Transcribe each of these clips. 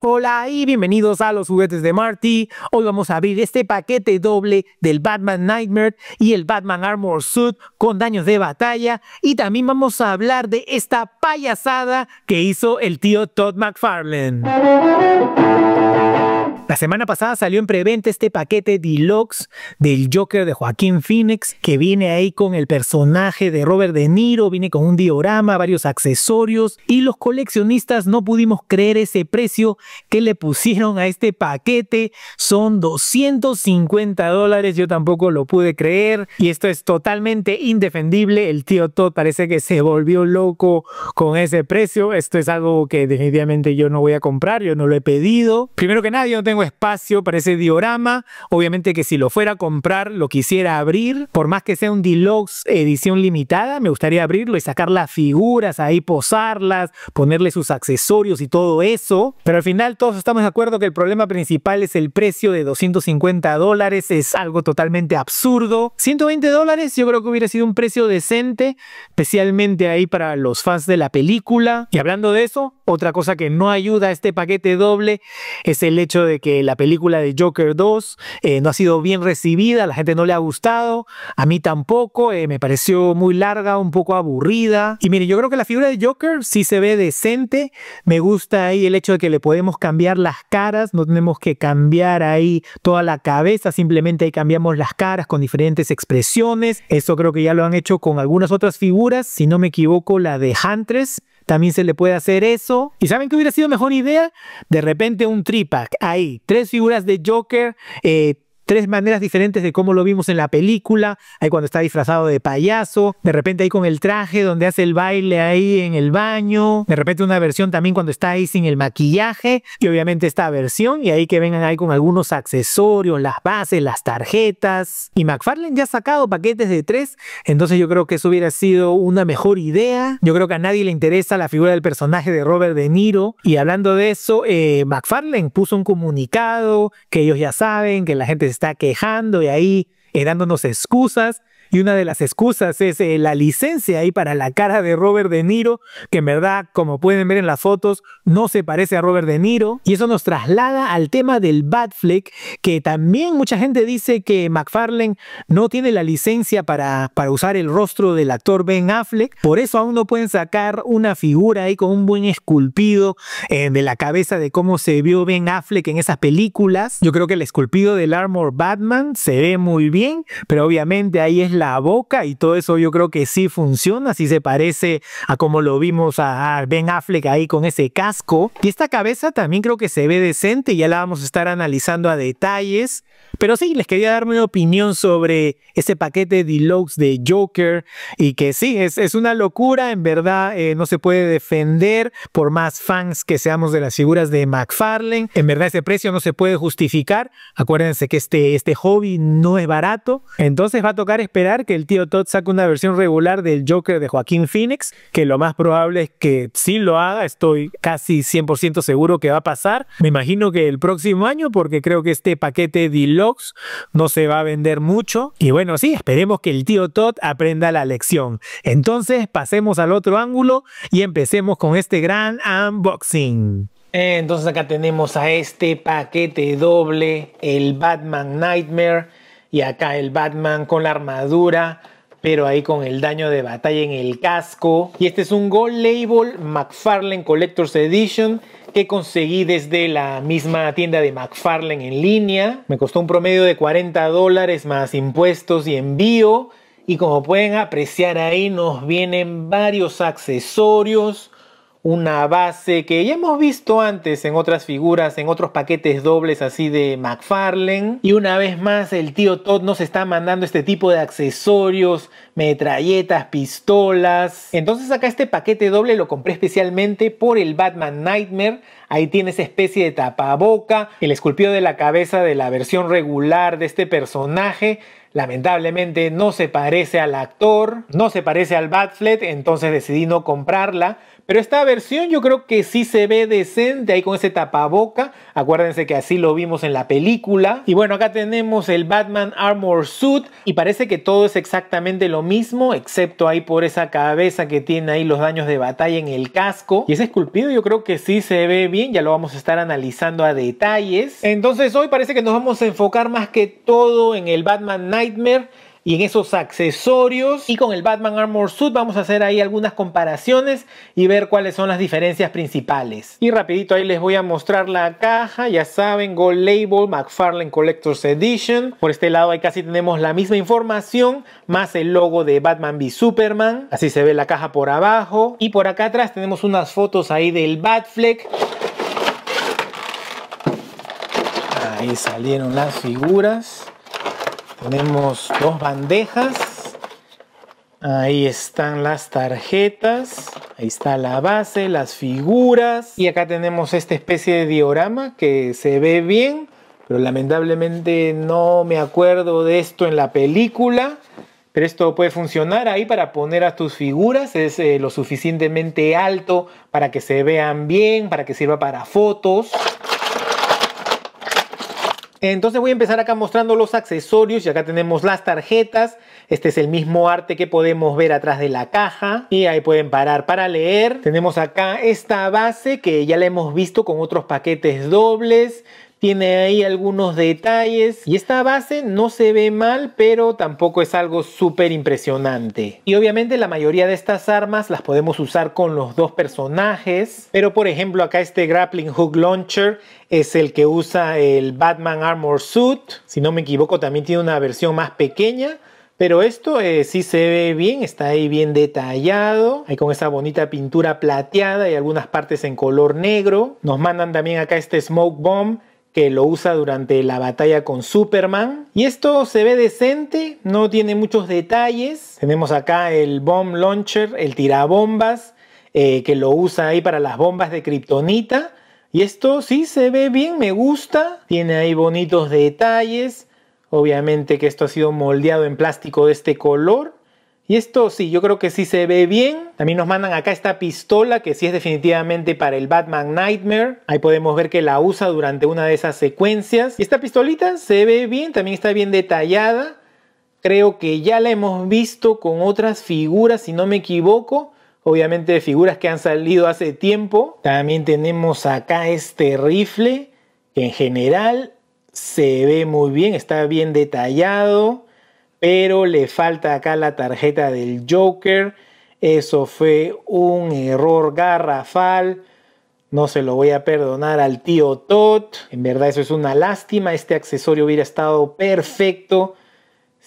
Hola y bienvenidos a los juguetes de Marty. Hoy vamos a abrir este paquete doble del Batman Nightmare y el Batman Armor Suit con daños de batalla. Y también vamos a hablar de esta payasada que hizo el tío Todd McFarlane. La semana pasada salió en preventa este paquete deluxe del Joker de Joaquín Phoenix, que viene ahí con el personaje de Robert De Niro, viene con un diorama, varios accesorios, y los coleccionistas no pudimos creer ese precio que le pusieron a este paquete. Son 250 dólares, yo tampoco lo pude creer, y esto es totalmente indefendible. El tío Todd parece que se volvió loco con ese precio. Esto es algo que definitivamente yo no voy a comprar, yo no lo he pedido. Primero que nada, yo no tengo espacio para ese diorama. Obviamente que si lo fuera a comprar, lo quisiera abrir. Por más que sea un deluxe edición limitada, me gustaría abrirlo y sacar las figuras ahí, posarlas, ponerle sus accesorios y todo eso. Pero al final todos estamos de acuerdo que el problema principal es el precio de 250 dólares. Es algo totalmente absurdo. 120 dólares yo creo que hubiera sido un precio decente, especialmente ahí para los fans de la película. Y hablando de eso, otra cosa que no ayuda a este paquete doble es el hecho de que la película de Joker 2 eh, no ha sido bien recibida, a la gente no le ha gustado, a mí tampoco, eh, me pareció muy larga, un poco aburrida. Y mire, yo creo que la figura de Joker sí se ve decente, me gusta ahí el hecho de que le podemos cambiar las caras, no tenemos que cambiar ahí toda la cabeza, simplemente ahí cambiamos las caras con diferentes expresiones, eso creo que ya lo han hecho con algunas otras figuras, si no me equivoco la de Huntress, también se le puede hacer eso. ¿Y saben qué hubiera sido mejor idea? De repente un tripack. Ahí, tres figuras de Joker, eh, tres maneras diferentes de cómo lo vimos en la película. ahí cuando está disfrazado de payaso, de repente ahí con el traje donde hace el baile ahí en el baño, de repente una versión también cuando está ahí sin el maquillaje y obviamente esta versión y ahí que vengan ahí con algunos accesorios, las bases, las tarjetas. Y McFarlane ya ha sacado paquetes de tres, entonces yo creo que eso hubiera sido una mejor idea. Yo creo que a nadie le interesa la figura del personaje de Robert De Niro y hablando de eso, eh, McFarlane puso un comunicado que ellos ya saben, que la gente se está quejando y ahí eh, dándonos excusas y una de las excusas es eh, la licencia ahí para la cara de Robert De Niro, que en verdad, como pueden ver en las fotos, no se parece a Robert De Niro. Y eso nos traslada al tema del bad que también mucha gente dice que McFarlane no tiene la licencia para, para usar el rostro del actor Ben Affleck. Por eso aún no pueden sacar una figura ahí con un buen esculpido eh, de la cabeza de cómo se vio Ben Affleck en esas películas. Yo creo que el esculpido del Armor Batman se ve muy bien, pero obviamente ahí es la boca y todo eso yo creo que sí funciona, así se parece a como lo vimos a Ben Affleck ahí con ese casco. Y esta cabeza también creo que se ve decente, ya la vamos a estar analizando a detalles. Pero sí, les quería dar mi opinión sobre ese paquete de deluxe de Joker y que sí, es, es una locura, en verdad eh, no se puede defender por más fans que seamos de las figuras de McFarlane. En verdad ese precio no se puede justificar. Acuérdense que este, este hobby no es barato, entonces va a tocar esperar que el tío Todd saque una versión regular del Joker de Joaquín Phoenix, que lo más probable es que sí lo haga, estoy casi 100% seguro que va a pasar. Me imagino que el próximo año, porque creo que este paquete deluxe no se va a vender mucho. Y bueno, sí, esperemos que el tío Todd aprenda la lección. Entonces, pasemos al otro ángulo y empecemos con este gran unboxing. Eh, entonces acá tenemos a este paquete doble, el Batman Nightmare y acá el Batman con la armadura, pero ahí con el daño de batalla en el casco. Y este es un Gold Label McFarlane Collector's Edition que conseguí desde la misma tienda de McFarlane en línea. Me costó un promedio de 40 dólares más impuestos y envío. Y como pueden apreciar ahí nos vienen varios accesorios, una base que ya hemos visto antes en otras figuras, en otros paquetes dobles así de McFarlane. Y una vez más el tío Todd nos está mandando este tipo de accesorios, metralletas, pistolas. Entonces acá este paquete doble lo compré especialmente por el Batman Nightmare. Ahí tiene esa especie de tapaboca, el esculpido de la cabeza de la versión regular de este personaje lamentablemente no se parece al actor, no se parece al Batflet, entonces decidí no comprarla, pero esta versión yo creo que sí se ve decente ahí con ese tapaboca. Acuérdense que así lo vimos en la película. Y bueno, acá tenemos el Batman Armor Suit y parece que todo es exactamente lo mismo, excepto ahí por esa cabeza que tiene ahí los daños de batalla en el casco. Y ese esculpido yo creo que sí se ve bien, ya lo vamos a estar analizando a detalles. Entonces hoy parece que nos vamos a enfocar más que todo en el Batman Nightmare y en esos accesorios. Y con el Batman Armor Suit vamos a hacer ahí algunas comparaciones y ver cuáles son las diferencias principales. Y rapidito ahí les voy a mostrar la caja, ya saben, Gold Label, McFarlane Collector's Edition. Por este lado ahí casi tenemos la misma información, más el logo de Batman v Superman. Así se ve la caja por abajo. Y por acá atrás tenemos unas fotos ahí del Batfleck. Ahí salieron las figuras. Ponemos dos bandejas. Ahí están las tarjetas. Ahí está la base, las figuras. Y acá tenemos esta especie de diorama que se ve bien. Pero lamentablemente no me acuerdo de esto en la película. Pero esto puede funcionar ahí para poner a tus figuras. Es eh, lo suficientemente alto para que se vean bien, para que sirva para fotos. Entonces voy a empezar acá mostrando los accesorios y acá tenemos las tarjetas. Este es el mismo arte que podemos ver atrás de la caja y ahí pueden parar para leer. Tenemos acá esta base que ya la hemos visto con otros paquetes dobles tiene ahí algunos detalles y esta base no se ve mal, pero tampoco es algo súper impresionante. Y obviamente la mayoría de estas armas las podemos usar con los dos personajes, pero por ejemplo acá este grappling hook launcher es el que usa el Batman Armor Suit, si no me equivoco también tiene una versión más pequeña, pero esto eh, sí se ve bien, está ahí bien detallado, ahí con esa bonita pintura plateada y algunas partes en color negro. Nos mandan también acá este smoke bomb que lo usa durante la batalla con Superman. Y esto se ve decente, no tiene muchos detalles. Tenemos acá el bomb launcher, el tirabombas, eh, que lo usa ahí para las bombas de Kryptonita. Y esto sí se ve bien, me gusta. Tiene ahí bonitos detalles. Obviamente que esto ha sido moldeado en plástico de este color. Y esto sí, yo creo que sí se ve bien. También nos mandan acá esta pistola que sí es definitivamente para el Batman Nightmare. Ahí podemos ver que la usa durante una de esas secuencias. esta pistolita se ve bien, también está bien detallada. Creo que ya la hemos visto con otras figuras, si no me equivoco. Obviamente figuras que han salido hace tiempo. También tenemos acá este rifle que en general se ve muy bien, está bien detallado pero le falta acá la tarjeta del Joker. Eso fue un error garrafal. No se lo voy a perdonar al tío Todd. En verdad eso es una lástima. Este accesorio hubiera estado perfecto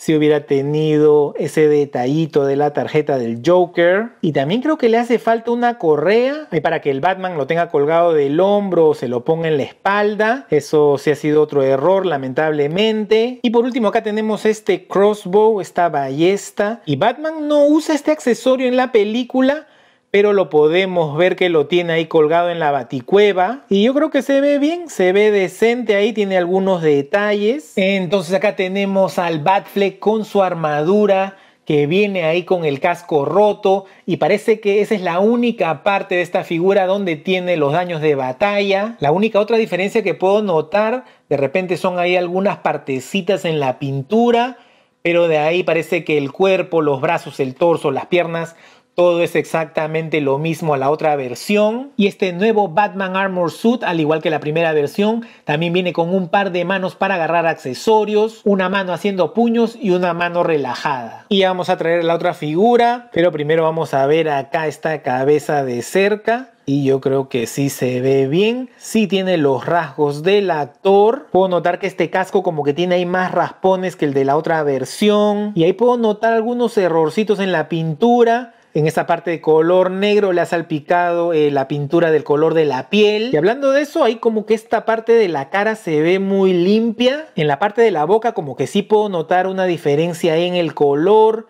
si hubiera tenido ese detallito de la tarjeta del Joker. Y también creo que le hace falta una correa eh, para que el Batman lo tenga colgado del hombro o se lo ponga en la espalda. Eso sí ha sido otro error, lamentablemente. Y por último, acá tenemos este crossbow, esta ballesta. Y Batman no usa este accesorio en la película pero lo podemos ver que lo tiene ahí colgado en la baticueva y yo creo que se ve bien, se ve decente ahí, tiene algunos detalles. Entonces acá tenemos al Batfleck con su armadura que viene ahí con el casco roto y parece que esa es la única parte de esta figura donde tiene los daños de batalla. La única otra diferencia que puedo notar, de repente son ahí algunas partecitas en la pintura, pero de ahí parece que el cuerpo, los brazos, el torso, las piernas todo es exactamente lo mismo a la otra versión. Y este nuevo Batman Armor Suit, al igual que la primera versión, también viene con un par de manos para agarrar accesorios, una mano haciendo puños y una mano relajada. Y vamos a traer la otra figura, pero primero vamos a ver acá esta cabeza de cerca y yo creo que sí se ve bien. Sí tiene los rasgos del actor. Puedo notar que este casco como que tiene ahí más raspones que el de la otra versión. Y ahí puedo notar algunos errorcitos en la pintura en esa parte de color negro le ha salpicado eh, la pintura del color de la piel. Y hablando de eso, ahí como que esta parte de la cara se ve muy limpia. En la parte de la boca como que sí puedo notar una diferencia en el color.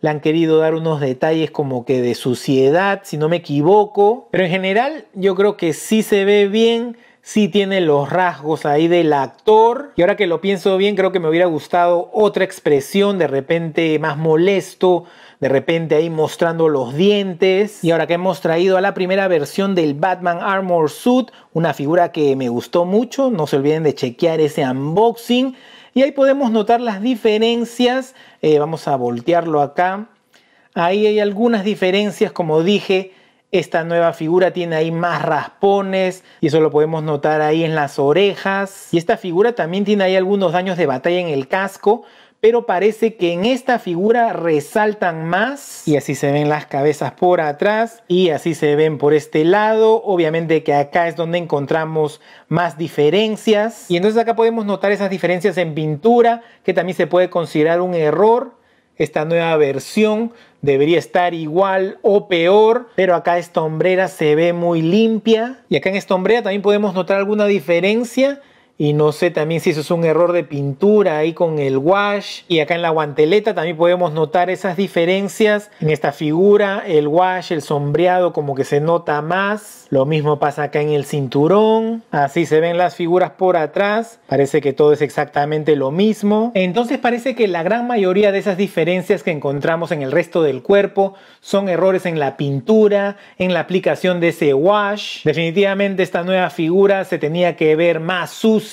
Le han querido dar unos detalles como que de suciedad, si no me equivoco. Pero en general yo creo que sí se ve bien sí tiene los rasgos ahí del actor. Y ahora que lo pienso bien, creo que me hubiera gustado otra expresión, de repente más molesto, de repente ahí mostrando los dientes. Y ahora que hemos traído a la primera versión del Batman Armor Suit, una figura que me gustó mucho, no se olviden de chequear ese unboxing. Y ahí podemos notar las diferencias, eh, vamos a voltearlo acá. Ahí hay algunas diferencias, como dije, esta nueva figura tiene ahí más raspones y eso lo podemos notar ahí en las orejas. Y esta figura también tiene ahí algunos daños de batalla en el casco, pero parece que en esta figura resaltan más y así se ven las cabezas por atrás y así se ven por este lado obviamente que acá es donde encontramos más diferencias y entonces acá podemos notar esas diferencias en pintura que también se puede considerar un error esta nueva versión debería estar igual o peor, pero acá esta hombrera se ve muy limpia. Y acá en esta hombrera también podemos notar alguna diferencia y no sé también si eso es un error de pintura ahí con el wash y acá en la guanteleta también podemos notar esas diferencias en esta figura el wash el sombreado como que se nota más lo mismo pasa acá en el cinturón así se ven las figuras por atrás parece que todo es exactamente lo mismo entonces parece que la gran mayoría de esas diferencias que encontramos en el resto del cuerpo son errores en la pintura en la aplicación de ese wash definitivamente esta nueva figura se tenía que ver más sucia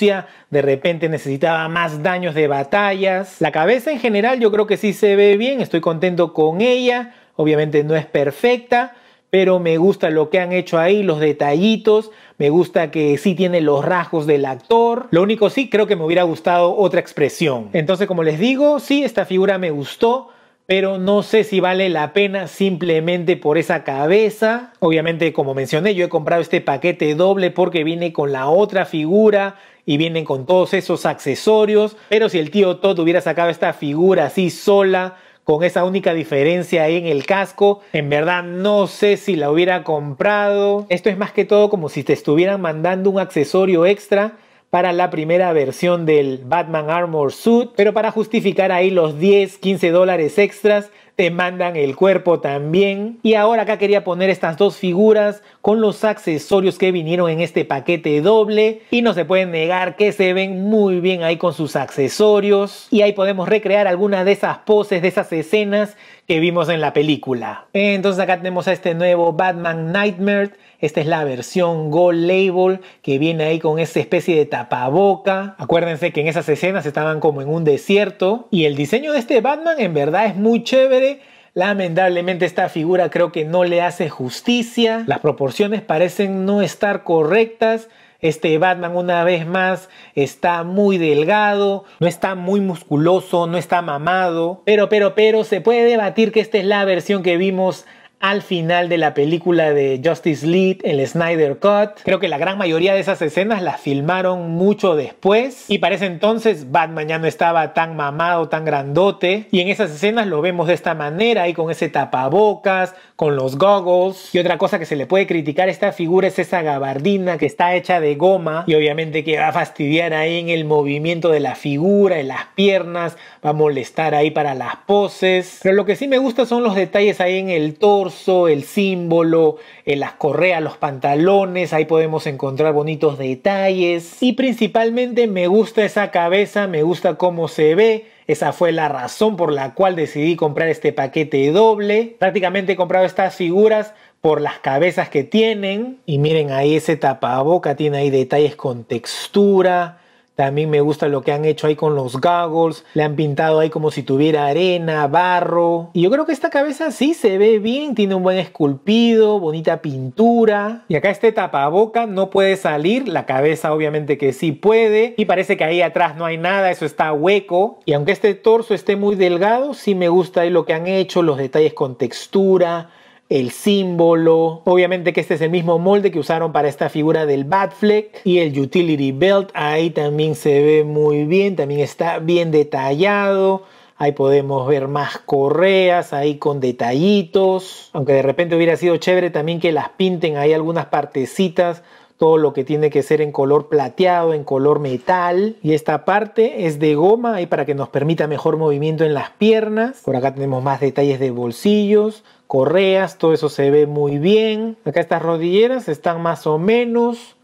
de repente necesitaba más daños de batallas. La cabeza en general yo creo que sí se ve bien, estoy contento con ella, obviamente no es perfecta, pero me gusta lo que han hecho ahí, los detallitos, me gusta que sí tiene los rasgos del actor. Lo único sí, creo que me hubiera gustado otra expresión. Entonces, como les digo, sí, esta figura me gustó, pero no sé si vale la pena simplemente por esa cabeza. Obviamente, como mencioné, yo he comprado este paquete doble porque viene con la otra figura y vienen con todos esos accesorios. Pero si el tío Todd hubiera sacado esta figura así sola, con esa única diferencia ahí en el casco. En verdad no sé si la hubiera comprado. Esto es más que todo como si te estuvieran mandando un accesorio extra para la primera versión del Batman Armor Suit, pero para justificar ahí los 10, 15 dólares extras te mandan el cuerpo también. Y ahora acá quería poner estas dos figuras con los accesorios que vinieron en este paquete doble y no se pueden negar que se ven muy bien ahí con sus accesorios y ahí podemos recrear alguna de esas poses, de esas escenas que vimos en la película. Entonces acá tenemos a este nuevo Batman Nightmare. Esta es la versión Gold Label que viene ahí con esa especie de tapaboca. Acuérdense que en esas escenas estaban como en un desierto. Y el diseño de este Batman en verdad es muy chévere. Lamentablemente esta figura creo que no le hace justicia. Las proporciones parecen no estar correctas. Este Batman una vez más está muy delgado, no está muy musculoso, no está mamado, pero pero pero se puede debatir que esta es la versión que vimos al final de la película de Justice League, el Snyder Cut. Creo que la gran mayoría de esas escenas las filmaron mucho después y para ese entonces Batman ya no estaba tan mamado, tan grandote y en esas escenas lo vemos de esta manera Ahí con ese tapabocas, con los goggles y otra cosa que se le puede criticar a esta figura es esa gabardina que está hecha de goma y obviamente que va a fastidiar ahí en el movimiento de la figura, en las piernas, va a molestar ahí para las poses, pero lo que sí me gusta son los detalles ahí en el toro el símbolo, eh, las correas, los pantalones, ahí podemos encontrar bonitos detalles. Y principalmente me gusta esa cabeza, me gusta cómo se ve. Esa fue la razón por la cual decidí comprar este paquete doble. Prácticamente he comprado estas figuras por las cabezas que tienen. Y miren ahí ese tapaboca, tiene ahí detalles con textura también me gusta lo que han hecho ahí con los goggles. Le han pintado ahí como si tuviera arena, barro. Y yo creo que esta cabeza sí se ve bien. Tiene un buen esculpido, bonita pintura. Y acá este tapaboca no puede salir. La cabeza obviamente que sí puede. Y parece que ahí atrás no hay nada. Eso está hueco. Y aunque este torso esté muy delgado, sí me gusta ahí lo que han hecho. Los detalles con textura el símbolo. Obviamente que este es el mismo molde que usaron para esta figura del Batfleck y el Utility Belt. Ahí también se ve muy bien, también está bien detallado. Ahí podemos ver más correas ahí con detallitos. Aunque de repente hubiera sido chévere también que las pinten ahí algunas partecitas todo lo que tiene que ser en color plateado, en color metal. Y esta parte es de goma y para que nos permita mejor movimiento en las piernas. Por acá tenemos más detalles de bolsillos, correas, todo eso se ve muy bien. Acá estas rodilleras están más o menos.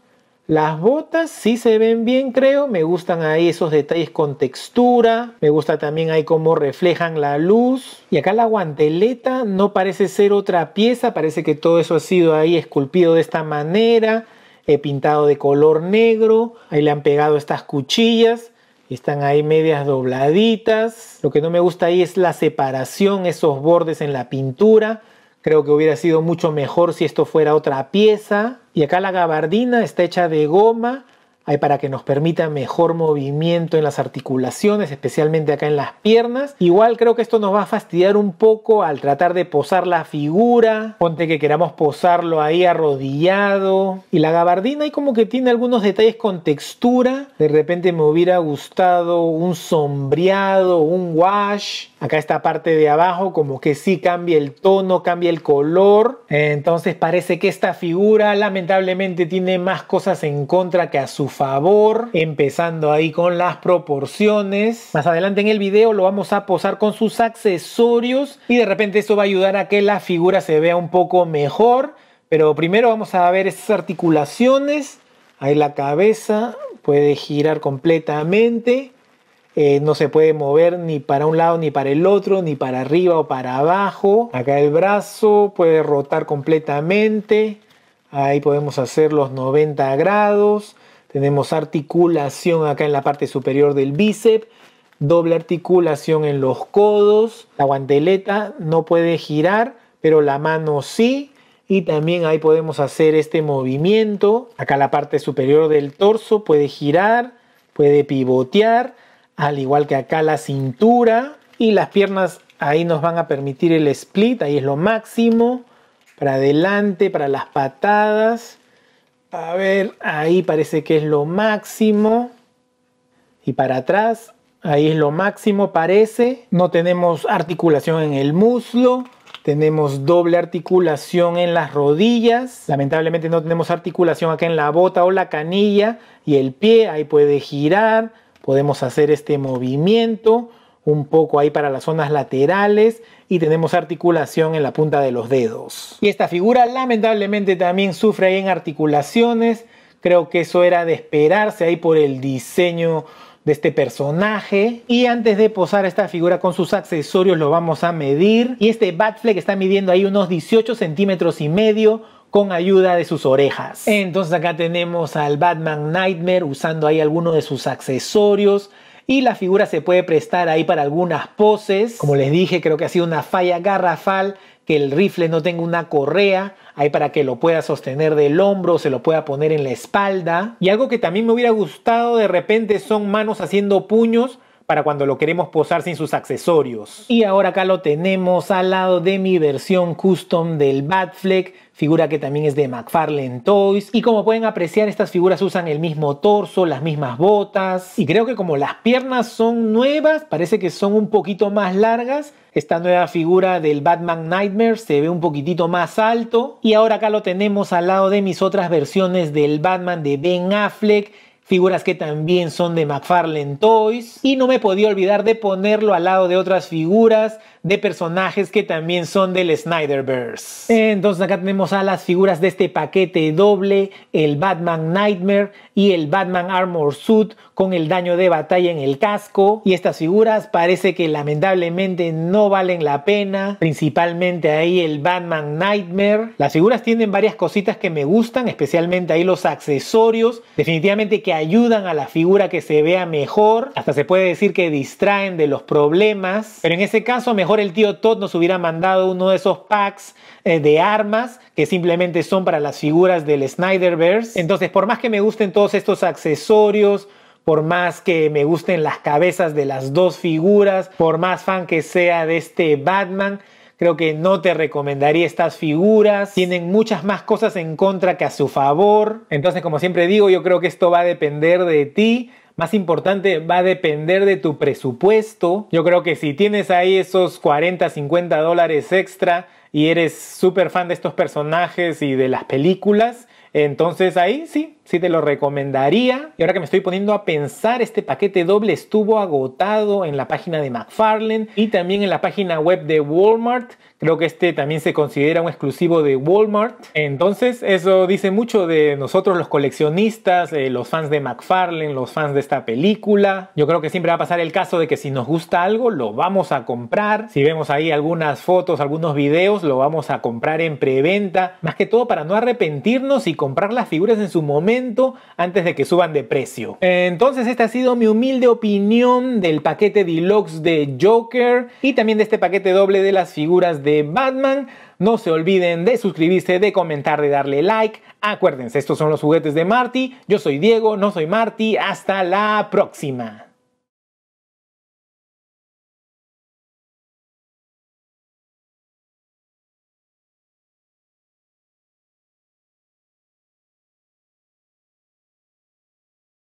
Las botas sí se ven bien, creo. Me gustan ahí esos detalles con textura. Me gusta también ahí cómo reflejan la luz. Y acá la guanteleta no parece ser otra pieza. Parece que todo eso ha sido ahí esculpido de esta manera. He pintado de color negro, ahí le han pegado estas cuchillas, están ahí medias dobladitas. Lo que no me gusta ahí es la separación, esos bordes en la pintura. Creo que hubiera sido mucho mejor si esto fuera otra pieza. Y acá la gabardina está hecha de goma hay para que nos permita mejor movimiento en las articulaciones, especialmente acá en las piernas. Igual creo que esto nos va a fastidiar un poco al tratar de posar la figura, ponte que queramos posarlo ahí arrodillado. Y la gabardina ahí como que tiene algunos detalles con textura, de repente me hubiera gustado un sombreado, un wash. Acá esta parte de abajo como que sí cambia el tono, cambia el color. Entonces parece que esta figura lamentablemente tiene más cosas en contra que a su favor, empezando ahí con las proporciones. Más adelante en el video lo vamos a posar con sus accesorios y de repente eso va a ayudar a que la figura se vea un poco mejor. Pero primero vamos a ver esas articulaciones. Ahí la cabeza puede girar completamente. Eh, no se puede mover ni para un lado ni para el otro, ni para arriba o para abajo. Acá el brazo puede rotar completamente. Ahí podemos hacer los 90 grados. Tenemos articulación acá en la parte superior del bíceps, doble articulación en los codos, la guanteleta no puede girar, pero la mano sí. Y también ahí podemos hacer este movimiento. Acá la parte superior del torso puede girar, puede pivotear, al igual que acá la cintura. Y las piernas ahí nos van a permitir el split, ahí es lo máximo. Para adelante, para las patadas. A ver, ahí parece que es lo máximo. Y para atrás, ahí es lo máximo, parece. No tenemos articulación en el muslo. Tenemos doble articulación en las rodillas. Lamentablemente no tenemos articulación acá en la bota o la canilla. Y el pie ahí puede girar. Podemos hacer este movimiento. Un poco ahí para las zonas laterales y tenemos articulación en la punta de los dedos. Y esta figura lamentablemente también sufre ahí en articulaciones. Creo que eso era de esperarse ahí por el diseño de este personaje. Y antes de posar esta figura con sus accesorios lo vamos a medir. Y este Batfleck está midiendo ahí unos 18 centímetros y medio con ayuda de sus orejas. Entonces acá tenemos al Batman Nightmare usando ahí alguno de sus accesorios y la figura se puede prestar ahí para algunas poses. Como les dije, creo que ha sido una falla garrafal que el rifle no tenga una correa ahí para que lo pueda sostener del hombro, se lo pueda poner en la espalda. Y algo que también me hubiera gustado de repente son manos haciendo puños para cuando lo queremos posar sin sus accesorios. Y ahora acá lo tenemos al lado de mi versión custom del Batfleck figura que también es de McFarlane Toys. Y como pueden apreciar, estas figuras usan el mismo torso, las mismas botas. Y creo que como las piernas son nuevas, parece que son un poquito más largas. Esta nueva figura del Batman Nightmare se ve un poquitito más alto. Y ahora acá lo tenemos al lado de mis otras versiones del Batman de Ben Affleck figuras que también son de McFarlane Toys. Y no me podía olvidar de ponerlo al lado de otras figuras de personajes que también son del Snyderverse. Entonces acá tenemos a las figuras de este paquete doble, el Batman Nightmare y el Batman Armor Suit con el daño de batalla en el casco. Y estas figuras parece que lamentablemente no valen la pena, principalmente ahí el Batman Nightmare. Las figuras tienen varias cositas que me gustan, especialmente ahí los accesorios, definitivamente que ayudan a la figura que se vea mejor, hasta se puede decir que distraen de los problemas, pero en ese caso mejor el tío Todd nos hubiera mandado uno de esos packs eh, de armas que simplemente son para las figuras del Snyderverse. Entonces, por más que me gusten todos estos accesorios, por más que me gusten las cabezas de las dos figuras, por más fan que sea de este Batman, creo que no te recomendaría estas figuras. Tienen muchas más cosas en contra que a su favor. Entonces, como siempre digo, yo creo que esto va a depender de ti más importante va a depender de tu presupuesto. Yo creo que si tienes ahí esos 40, 50 dólares extra y eres súper fan de estos personajes y de las películas, entonces ahí sí, sí te lo recomendaría. Y ahora que me estoy poniendo a pensar, este paquete doble estuvo agotado en la página de McFarlane y también en la página web de Walmart. Creo que este también se considera un exclusivo de Walmart. Entonces, eso dice mucho de nosotros los coleccionistas, eh, los fans de McFarlane, los fans de esta película. Yo creo que siempre va a pasar el caso de que si nos gusta algo, lo vamos a comprar. Si vemos ahí algunas fotos, algunos videos, lo vamos a comprar en preventa. Más que todo para no arrepentirnos y comprar las figuras en su momento antes de que suban de precio. Entonces esta ha sido mi humilde opinión del paquete deluxe de Joker y también de este paquete doble de las figuras de Batman. No se olviden de suscribirse, de comentar, de darle like. Acuérdense, estos son los juguetes de Marty. Yo soy Diego, no soy Marty. Hasta la próxima.